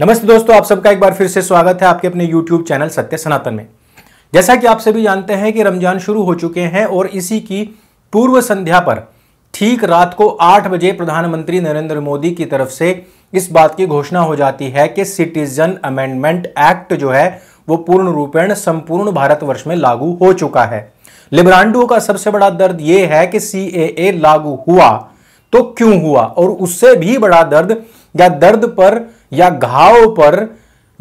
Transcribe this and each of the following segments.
नमस्ते दोस्तों आप सबका एक बार फिर से स्वागत है आपके अपने YouTube चैनल सत्य सनातन में जैसा कि आप सभी जानते हैं कि रमजान शुरू हो चुके हैं और इसी की पूर्व संध्या पर ठीक रात को 8 बजे प्रधानमंत्री नरेंद्र मोदी की तरफ से इस बात की घोषणा हो जाती है कि सिटीजन अमेंडमेंट एक्ट जो है वो पूर्ण रूपेण संपूर्ण भारतवर्ष में लागू हो चुका है लिब्रांडो का सबसे बड़ा दर्द यह है कि सी लागू हुआ तो क्यों हुआ और उससे भी बड़ा दर्द या दर्द पर या घाव पर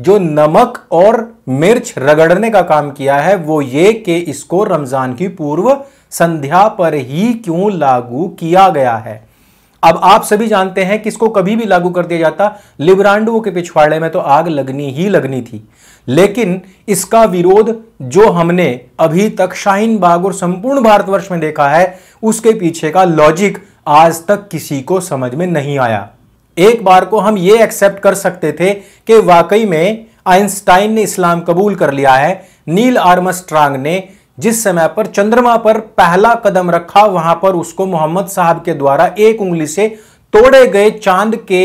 जो नमक और मिर्च रगड़ने का काम किया है वो ये कि इसको रमजान की पूर्व संध्या पर ही क्यों लागू किया गया है अब आप सभी जानते हैं कि इसको कभी भी लागू कर दिया जाता लिब्रांडो के पिछवाड़े में तो आग लगनी ही लगनी थी लेकिन इसका विरोध जो हमने अभी तक शाहीन बाग और संपूर्ण भारतवर्ष में देखा है उसके पीछे का लॉजिक आज तक किसी को समझ में नहीं आया एक बार को हम ये एक्सेप्ट कर सकते थे कि वाकई में आइंस्टाइन ने इस्लाम कबूल कर लिया है नील आर्मस्ट्रांग ने जिस समय पर चंद्रमा पर पहला कदम रखा वहां पर उसको मोहम्मद साहब के द्वारा एक उंगली से तोड़े गए चांद के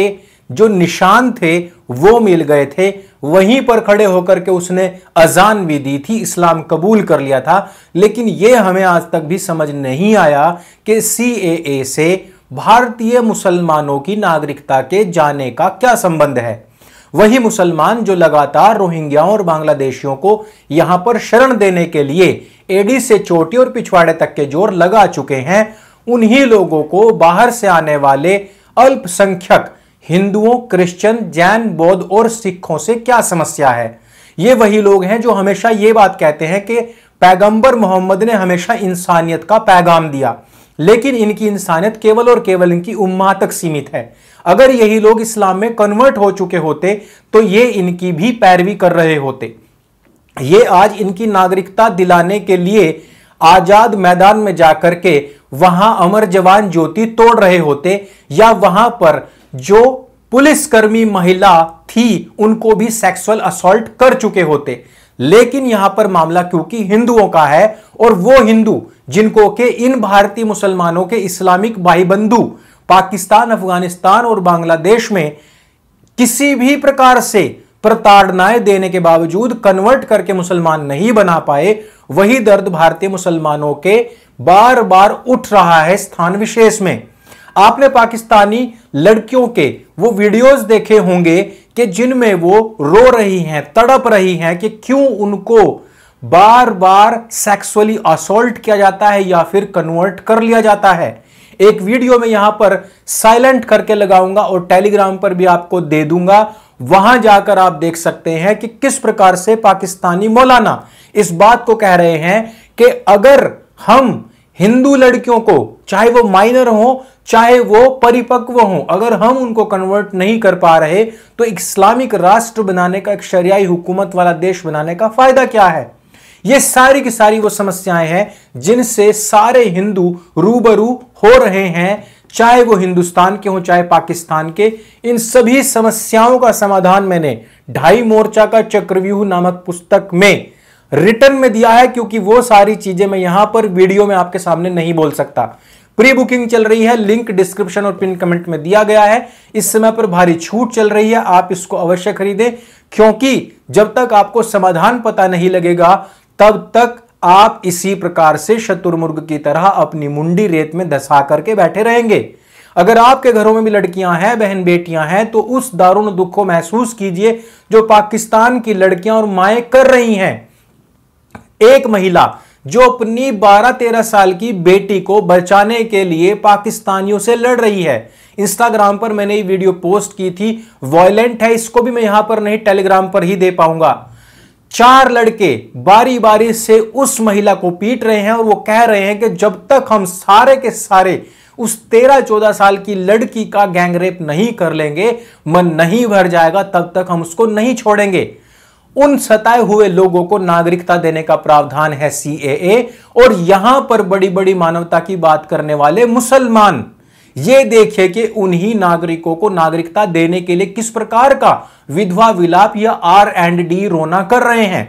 जो निशान थे वो मिल गए थे वहीं पर खड़े होकर के उसने अजान भी दी थी इस्लाम कबूल कर लिया था लेकिन ये हमें आज तक भी समझ नहीं आया कि सी से भारतीय मुसलमानों की नागरिकता के जाने का क्या संबंध है वही मुसलमान जो लगातार रोहिंग्याओं और बांग्लादेशियों को यहां पर शरण देने के लिए एडी से चोटी और पिछवाड़े तक के जोर लगा चुके हैं उन्हीं लोगों को बाहर से आने वाले अल्पसंख्यक हिंदुओं क्रिश्चियन जैन बौद्ध और सिखों से क्या समस्या है ये वही लोग हैं जो हमेशा ये बात कहते हैं कि पैगंबर मोहम्मद ने हमेशा इंसानियत का पैगाम दिया लेकिन इनकी इंसानियत केवल और केवल इनकी उम्मा तक सीमित है अगर यही लोग इस्लाम में कन्वर्ट हो चुके होते तो ये इनकी भी पैरवी कर रहे होते ये आज इनकी नागरिकता दिलाने के लिए आजाद मैदान में जाकर के वहां अमर जवान ज्योति तोड़ रहे होते या वहां पर जो पुलिसकर्मी महिला थी उनको भी सेक्सुअल असॉल्ट कर चुके होते लेकिन यहां पर मामला क्योंकि हिंदुओं का है और वो हिंदू जिनको के इन भारतीय मुसलमानों के इस्लामिक भाई बंधु पाकिस्तान अफगानिस्तान और बांग्लादेश में किसी भी प्रकार से प्रताड़नाएं देने के बावजूद कन्वर्ट करके मुसलमान नहीं बना पाए वही दर्द भारतीय मुसलमानों के बार बार उठ रहा है स्थान विशेष में आपने पाकिस्तानी लड़कियों के वो वीडियोस देखे होंगे कि जिनमें वो रो रही हैं तड़प रही हैं कि क्यों उनको बार बार सेक्सुअली असोल्ट किया जाता है या फिर कन्वर्ट कर लिया जाता है एक वीडियो में यहां पर साइलेंट करके लगाऊंगा और टेलीग्राम पर भी आपको दे दूंगा वहां जाकर आप देख सकते हैं कि किस प्रकार से पाकिस्तानी मौलाना इस बात को कह रहे हैं कि अगर हम हिंदू लड़कियों को चाहे वो माइनर हो चाहे वो परिपक्व हो अगर हम उनको कन्वर्ट नहीं कर पा रहे तो इस्लामिक राष्ट्र बनाने का एक शरियाई हुकूमत वाला देश बनाने का फायदा क्या है ये सारी की सारी वो समस्याएं हैं जिनसे सारे हिंदू रूबरू हो रहे हैं चाहे वो हिंदुस्तान के हो चाहे पाकिस्तान के इन सभी समस्याओं का समाधान मैंने ढाई मोर्चा का चक्रव्यूह नामक पुस्तक में रिटर्न में दिया है क्योंकि वो सारी चीजें मैं यहां पर वीडियो में आपके सामने नहीं बोल सकता प्री बुकिंग चल रही है लिंक डिस्क्रिप्शन और पिन कमेंट में दिया गया है इस समय पर भारी छूट चल रही है आप इसको अवश्य खरीदें क्योंकि जब तक आपको समाधान पता नहीं लगेगा तब तक आप इसी प्रकार से शत्रुमुर्ग की तरह अपनी मुंडी रेत में धसा करके बैठे रहेंगे अगर आपके घरों में भी लड़कियां हैं बहन बेटियां हैं तो उस दारुण दुख को महसूस कीजिए जो पाकिस्तान की लड़कियां और माए कर रही हैं एक महिला जो अपनी 12-13 साल की बेटी को बचाने के लिए पाकिस्तानियों से लड़ रही है इंस्टाग्राम पर मैंने ये वीडियो पोस्ट की थी वॉयलेंट है इसको भी मैं यहां पर नहीं टेलीग्राम पर ही दे पाऊंगा चार लड़के बारी बारी से उस महिला को पीट रहे हैं और वो कह रहे हैं कि जब तक हम सारे के सारे उस तेरह चौदह साल की लड़की का गैंगरेप नहीं कर लेंगे मन नहीं भर जाएगा तब तक हम उसको नहीं छोड़ेंगे उन सताए हुए लोगों को नागरिकता देने का प्रावधान है सीएए और यहां पर बड़ी बड़ी मानवता की बात करने वाले मुसलमान ये देखे कि उन्हीं नागरिकों को नागरिकता देने के लिए किस प्रकार का विधवा विलाप या आर एंड डी रोना कर रहे हैं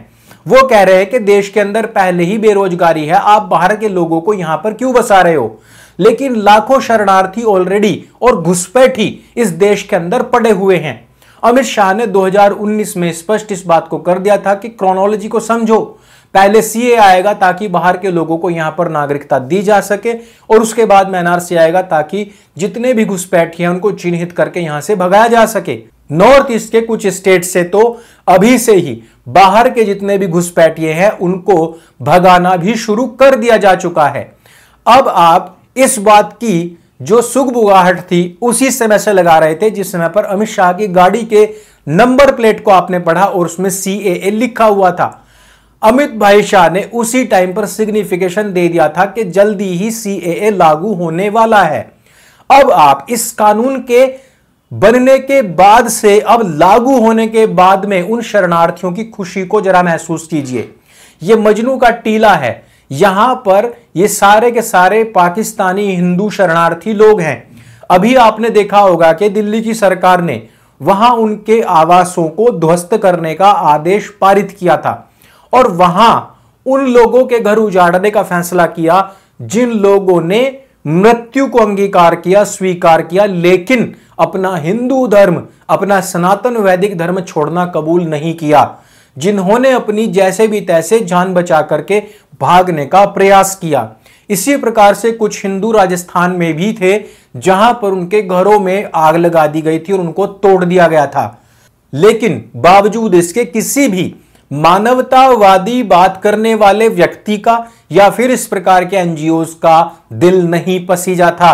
वो कह रहे हैं कि देश के अंदर पहले ही बेरोजगारी है आप बाहर के लोगों को यहां पर क्यों बसा रहे हो लेकिन लाखों शरणार्थी ऑलरेडी और घुसपैठी इस देश के अंदर पड़े हुए हैं अमित शाह ने 2019 में स्पष्ट इस बात को कर दिया था कि क्रोनोलॉजी को समझो पहले सीए आएगा ताकि बाहर के लोगों को यहां पर नागरिकता दी जा सके और उसके बाद में एनआरसी आएगा ताकि जितने भी घुसपैठ हैं उनको चिन्हित करके यहां से भगाया जा सके नॉर्थ ईस्ट के कुछ स्टेट से तो अभी से ही बाहर के जितने भी घुसपैठिए हैं उनको भगाना भी शुरू कर दिया जा चुका है अब आप इस बात की जो बुगाहट थी उसी समय से लगा रहे थे जिस समय पर अमित शाह की गाड़ी के नंबर प्लेट को आपने पढ़ा और उसमें सी लिखा हुआ था अमित भाई शाह ने उसी टाइम पर सिग्निफिकेशन दे दिया था कि जल्दी ही सी लागू होने वाला है अब आप इस कानून के बनने के बाद से अब लागू होने के बाद में उन शरणार्थियों की खुशी को जरा महसूस कीजिए यह मजनू का टीला है यहां पर ये सारे के सारे पाकिस्तानी हिंदू शरणार्थी लोग हैं अभी आपने देखा होगा कि दिल्ली की सरकार ने वहां उनके आवासों को ध्वस्त करने का आदेश पारित किया था और वहां उन लोगों के घर उजाड़ने का फैसला किया जिन लोगों ने मृत्यु को अंगीकार किया स्वीकार किया लेकिन अपना हिंदू धर्म अपना सनातन वैदिक धर्म छोड़ना कबूल नहीं किया जिन्होंने अपनी जैसे भी तैसे जान बचा करके भागने का प्रयास किया इसी प्रकार से कुछ हिंदू राजस्थान में भी थे जहां पर उनके घरों में आग लगा दी गई थी और उनको तोड़ दिया गया था लेकिन बावजूद इसके किसी भी मानवतावादी बात करने वाले व्यक्ति का या फिर इस प्रकार के एनजीओ का दिल नहीं पसी जाता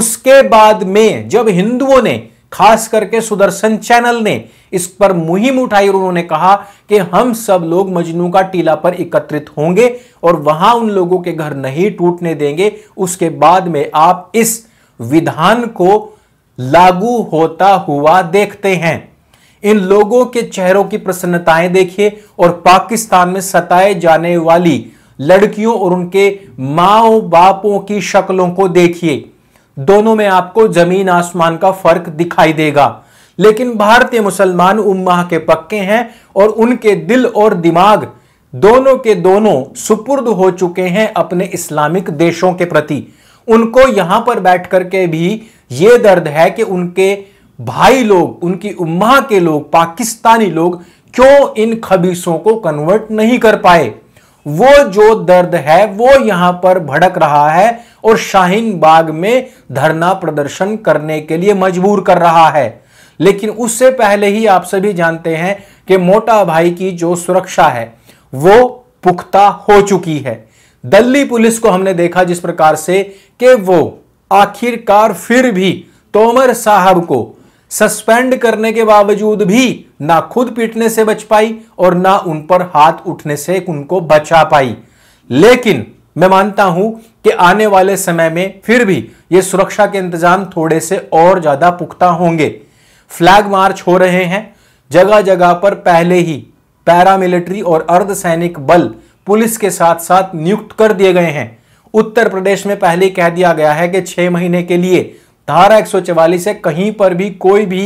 उसके बाद में जब हिंदुओं ने खास करके सुदर्शन चैनल ने इस पर मुहिम उठाई और उन्होंने कहा कि हम सब लोग मजनू का टीला पर एकत्रित होंगे और वहां उन लोगों के घर नहीं टूटने देंगे उसके बाद में आप इस विधान को लागू होता हुआ देखते हैं इन लोगों के चेहरों की प्रसन्नताएं देखिए और पाकिस्तान में सताए जाने वाली लड़कियों और उनके माओ बापों की शक्लों को देखिए दोनों में आपको जमीन आसमान का फर्क दिखाई देगा लेकिन भारतीय मुसलमान उम्मा के पक्के हैं और उनके दिल और दिमाग दोनों के दोनों सुपुर्द हो चुके हैं अपने इस्लामिक देशों के प्रति उनको यहां पर बैठ करके भी ये दर्द है कि उनके भाई लोग उनकी उम्मा के लोग पाकिस्तानी लोग क्यों इन खबीसों को कन्वर्ट नहीं कर पाए वो जो दर्द है वो यहां पर भड़क रहा है और शाहीन बाग में धरना प्रदर्शन करने के लिए मजबूर कर रहा है लेकिन उससे पहले ही आप सभी जानते हैं कि मोटा भाई की जो सुरक्षा है वो पुख्ता हो चुकी है दिल्ली पुलिस को हमने देखा जिस प्रकार से कि वो आखिरकार फिर भी तोमर साहब को सस्पेंड करने के बावजूद भी ना खुद पीटने से बच पाई और ना उन पर हाथ उठने से उनको बचा पाई लेकिन मैं मानता हूं कि आने वाले समय में फिर भी ये सुरक्षा के इंतजाम थोड़े से और ज्यादा पुख्ता होंगे फ्लैग मार्च हो रहे हैं जगह जगह पर पहले ही पैरामिलिट्री और अर्धसैनिक बल पुलिस के साथ साथ नियुक्त कर दिए गए हैं उत्तर प्रदेश में पहले कह दिया गया है कि छह महीने के लिए धारा 144 से कहीं पर भी कोई भी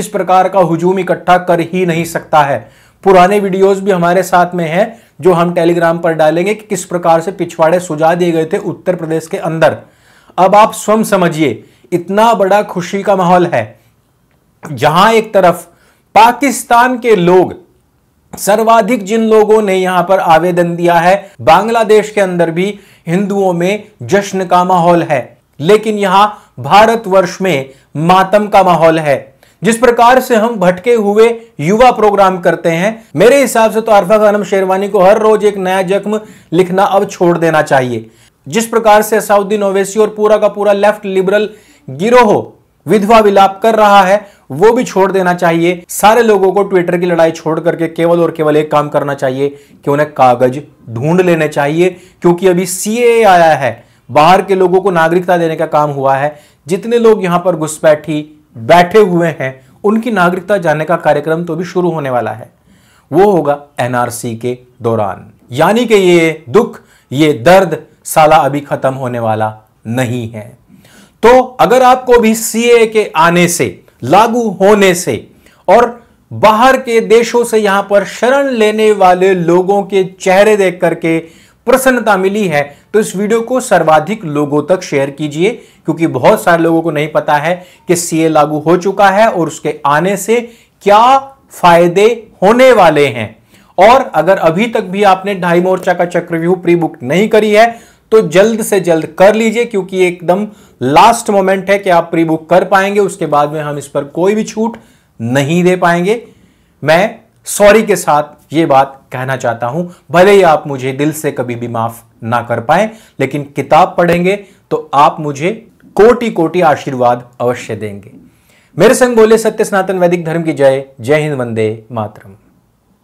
इस प्रकार का हुजूम इकट्ठा कर ही नहीं सकता है पुराने वीडियोस भी हमारे साथ में हैं जो हम टेलीग्राम पर डालेंगे कि किस प्रकार से पिछवाड़े सुझा दिए गए थे उत्तर प्रदेश के अंदर अब आप स्वयं समझिए इतना बड़ा खुशी का माहौल है जहां एक तरफ पाकिस्तान के लोग सर्वाधिक जिन लोगों ने यहां पर आवेदन दिया है बांग्लादेश के अंदर भी हिंदुओं में जश्न का माहौल है लेकिन यहां भारतवर्ष में मातम का माहौल है जिस प्रकार से हम भटके हुए युवा प्रोग्राम करते हैं मेरे हिसाब से तो अरफा खानम शेरवानी को हर रोज एक नया जख्म लिखना अब छोड़ देना चाहिए जिस प्रकार से साउदी ओवैसी और पूरा का पूरा लेफ्ट लिबरल गिरोह विधवा विलाप कर रहा है वो भी छोड़ देना चाहिए सारे लोगों को ट्विटर की लड़ाई छोड़ करके केवल और केवल एक काम करना चाहिए कि उन्हें कागज ढूंढ लेने चाहिए क्योंकि अभी सीए आया है बाहर के लोगों को नागरिकता देने का काम हुआ है जितने लोग यहां पर घुसपैठी बैठे हुए हैं उनकी नागरिकता जाने का कार्यक्रम तो भी शुरू होने वाला है वो होगा एनआरसी के दौरान यानी कि ये दुख ये दर्द साला अभी खत्म होने वाला नहीं है तो अगर आपको भी सीए के आने से लागू होने से और बाहर के देशों से यहां पर शरण लेने वाले लोगों के चेहरे देख करके प्रसन्नता मिली है तो इस वीडियो को सर्वाधिक लोगों तक शेयर कीजिए क्योंकि बहुत सारे लोगों को नहीं पता है कि सीए लागू हो चुका है और उसके आने से क्या फायदे होने वाले हैं और अगर अभी तक भी आपने ढाई मोर्चा का चक्रव्यूह प्री बुक नहीं करी है तो जल्द से जल्द कर लीजिए क्योंकि एकदम लास्ट मोमेंट है कि आप प्री बुक कर पाएंगे उसके बाद में हम इस पर कोई भी छूट नहीं दे पाएंगे मैं सॉरी के साथ ये बात कहना चाहता हूं भले ही आप मुझे दिल से कभी भी माफ ना कर पाए लेकिन किताब पढ़ेंगे तो आप मुझे कोटि कोटि आशीर्वाद अवश्य देंगे मेरे संग बोले सत्य सनातन वैदिक धर्म की जय जय हिंद वंदे मातरम